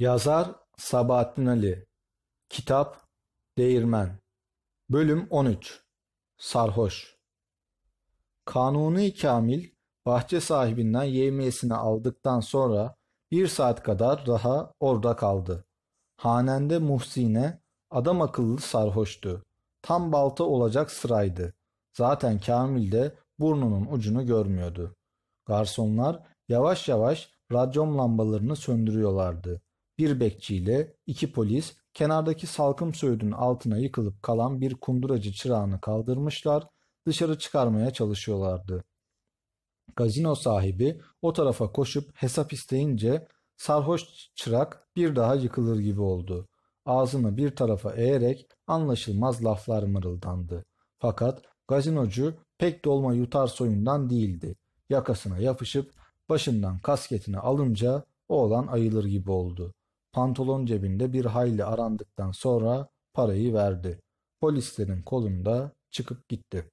Yazar Sabahattin Ali Kitap Değirmen Bölüm 13 Sarhoş Kanuni Kamil bahçe sahibinden yevmiyesini aldıktan sonra bir saat kadar daha orada kaldı. Hanende Muhsine adam akıllı sarhoştu. Tam balta olacak sıraydı. Zaten Kamil de burnunun ucunu görmüyordu. Garsonlar yavaş yavaş radyom lambalarını söndürüyorlardı bir bekçiyle iki polis kenardaki salkım söğüdünün altına yıkılıp kalan bir kunduracı çırağını kaldırmışlar, dışarı çıkarmaya çalışıyorlardı. Gazino sahibi o tarafa koşup hesap isteyince sarhoş çırak bir daha yıkılır gibi oldu. Ağzını bir tarafa eğerek anlaşılmaz laflar mırıldandı. Fakat gazinocu pek dolma yutar soyundan değildi. Yakasına yapışıp başından kasketini alınca oğlan ayılır gibi oldu. Pantolon cebinde bir hayli arandıktan sonra parayı verdi. Polislerin kolunda çıkıp gitti.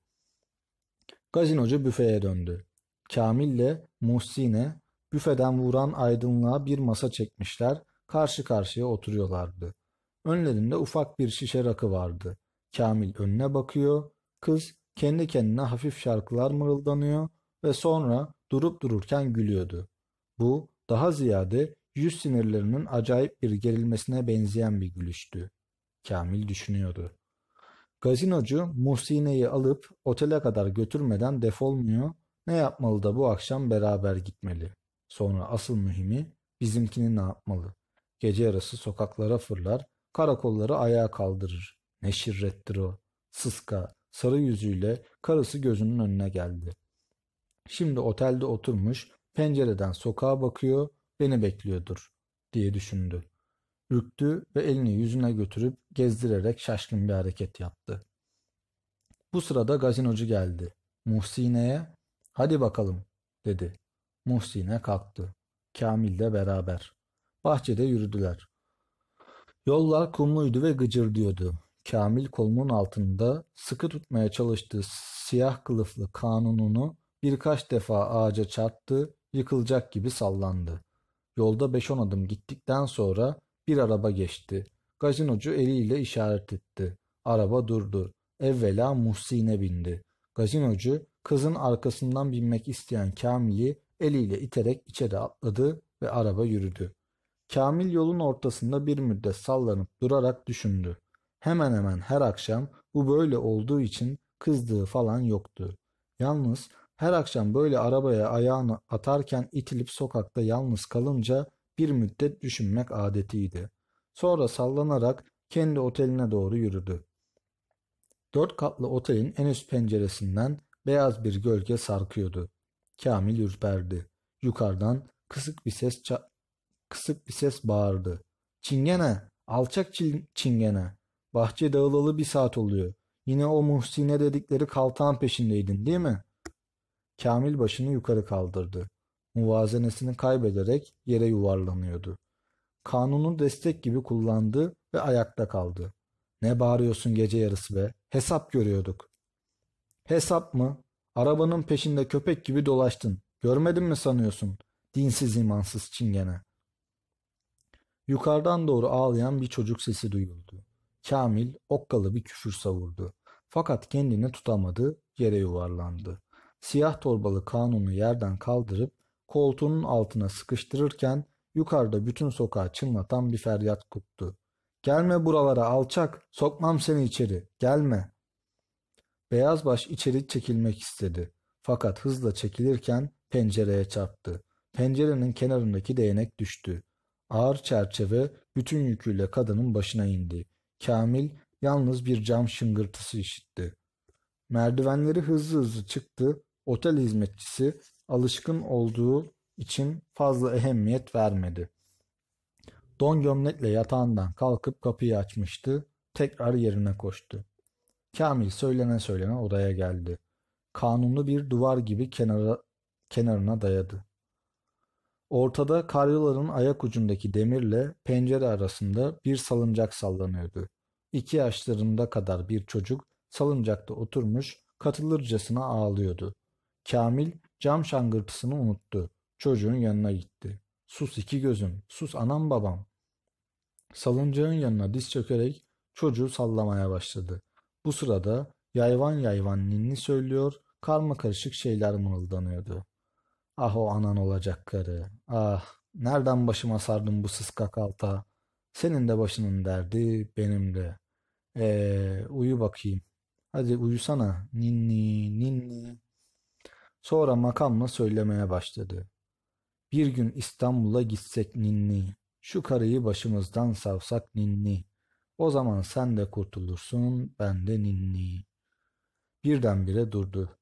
Gazinocu büfeye döndü. Kamil Kamil'le Muhsin'e büfeden vuran aydınlığa bir masa çekmişler, karşı karşıya oturuyorlardı. Önlerinde ufak bir şişe rakı vardı. Kamil önüne bakıyor, kız kendi kendine hafif şarkılar mırıldanıyor ve sonra durup dururken gülüyordu. Bu daha ziyade Yüz sinirlerinin acayip bir gerilmesine benzeyen bir gülüştü. Kamil düşünüyordu. Gazinocu Muhsine'yi alıp otele kadar götürmeden defolmuyor. Ne yapmalı da bu akşam beraber gitmeli. Sonra asıl mühimi bizimkini ne yapmalı? Gece yarısı sokaklara fırlar, karakolları ayağa kaldırır. Ne şirrettir o. Sıska, sarı yüzüyle karısı gözünün önüne geldi. Şimdi otelde oturmuş, pencereden sokağa bakıyor, beni bekliyordur, diye düşündü. Rüktü ve elini yüzüne götürüp gezdirerek şaşkın bir hareket yaptı. Bu sırada gazinocu geldi. Muhsine'ye hadi bakalım dedi. Muhsine kalktı. Kamil de beraber. Bahçede yürüdüler. Yollar kumluydu ve gıcırdıyordu. Kamil kolunun altında sıkı tutmaya çalıştığı siyah kılıflı kanununu birkaç defa ağaca çarptı, yıkılacak gibi sallandı. Yolda 5-10 adım gittikten sonra bir araba geçti. Gazinocu eliyle işaret etti. Araba durdu. Evvela Muhsin'e bindi. Gazinocu kızın arkasından binmek isteyen Kamil'i eliyle iterek içeri atladı ve araba yürüdü. Kamil yolun ortasında bir müddet sallanıp durarak düşündü. Hemen hemen her akşam bu böyle olduğu için kızdığı falan yoktu. Yalnız her akşam böyle arabaya ayağını atarken itilip sokakta yalnız kalınca bir müddet düşünmek adetiydi. Sonra sallanarak kendi oteline doğru yürüdü. Dört katlı otelin en üst penceresinden beyaz bir gölge sarkıyordu. Kamil ürperdi. Yukarıdan kısık bir ses kısık bir ses bağırdı. Çingene, alçak çingene. Bahçe dağılalı bir saat oluyor. Yine o Muhsine dedikleri kaltan peşindeydin değil mi? Kamil başını yukarı kaldırdı. Muvazenesini kaybederek yere yuvarlanıyordu. Kanunu destek gibi kullandı ve ayakta kaldı. Ne bağırıyorsun gece yarısı be? Hesap görüyorduk. Hesap mı? Arabanın peşinde köpek gibi dolaştın. Görmedin mi sanıyorsun? Dinsiz imansız çingene. Yukarıdan doğru ağlayan bir çocuk sesi duyuldu. Kamil okkalı bir küfür savurdu. Fakat kendini tutamadı, yere yuvarlandı siyah torbalı kanunu yerden kaldırıp koltuğunun altına sıkıştırırken yukarıda bütün sokağı çınlatan bir feryat koptu. Gelme buralara alçak, sokmam seni içeri, gelme. Beyazbaş içeri çekilmek istedi. Fakat hızla çekilirken pencereye çarptı. Pencerenin kenarındaki değnek düştü. Ağır çerçeve bütün yüküyle kadının başına indi. Kamil yalnız bir cam şıngırtısı işitti. Merdivenleri hızlı hızlı çıktı otel hizmetçisi alışkın olduğu için fazla ehemmiyet vermedi. Don gömlekle yatağından kalkıp kapıyı açmıştı. Tekrar yerine koştu. Kamil söylene söylene odaya geldi. Kanunlu bir duvar gibi kenara, kenarına dayadı. Ortada karyoların ayak ucundaki demirle pencere arasında bir salıncak sallanıyordu. İki yaşlarında kadar bir çocuk salıncakta oturmuş katılırcasına ağlıyordu. Kamil cam şangırtısını unuttu. Çocuğun yanına gitti. Sus iki gözüm, sus anam babam. Salıncağın yanına diz çökerek çocuğu sallamaya başladı. Bu sırada yayvan yayvan ninni söylüyor, karma karışık şeyler mırıldanıyordu. Ah o anan olacak karı, ah nereden başıma sardın bu sıska alta. Senin de başının derdi, benim de. Eee uyu bakayım. Hadi uyusana ninni ninni. Sonra makamla söylemeye başladı. Bir gün İstanbul'a gitsek ninni, şu karıyı başımızdan savsak ninni, o zaman sen de kurtulursun, ben de ninni. Birdenbire durdu.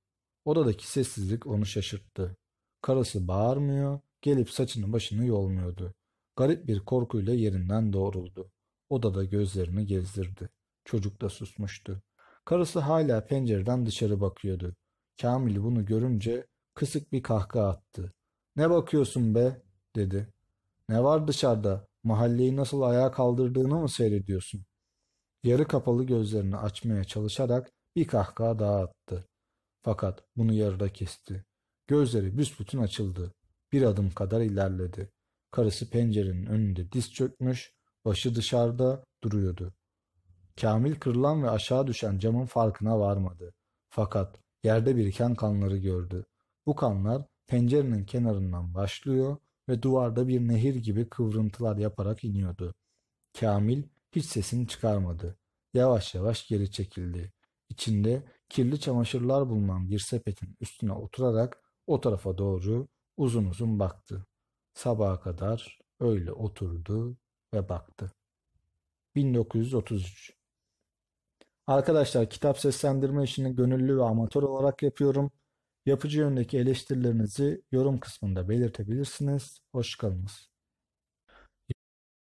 Odadaki sessizlik onu şaşırttı. Karısı bağırmıyor, gelip saçını başını yolmuyordu. Garip bir korkuyla yerinden doğruldu. Odada gözlerini gezdirdi. Çocuk da susmuştu. Karısı hala pencereden dışarı bakıyordu. Kamil bunu görünce kısık bir kahkaha attı. Ne bakıyorsun be dedi. Ne var dışarıda? Mahalleyi nasıl ayağa kaldırdığını mı seyrediyorsun? Yarı kapalı gözlerini açmaya çalışarak bir kahkaha daha attı. Fakat bunu yarıda kesti. Gözleri büsbütün açıldı. Bir adım kadar ilerledi. Karısı pencerenin önünde diz çökmüş, başı dışarıda duruyordu. Kamil kırılan ve aşağı düşen camın farkına varmadı. Fakat Yerde biriken kanları gördü. Bu kanlar pencerenin kenarından başlıyor ve duvarda bir nehir gibi kıvrıntılar yaparak iniyordu. Kamil hiç sesini çıkarmadı. Yavaş yavaş geri çekildi. İçinde kirli çamaşırlar bulunan bir sepetin üstüne oturarak o tarafa doğru uzun uzun baktı. Sabaha kadar öyle oturdu ve baktı. 1933 Arkadaşlar kitap seslendirme işini gönüllü ve amatör olarak yapıyorum. Yapıcı yöndeki eleştirilerinizi yorum kısmında belirtebilirsiniz. Hoşçakalınız.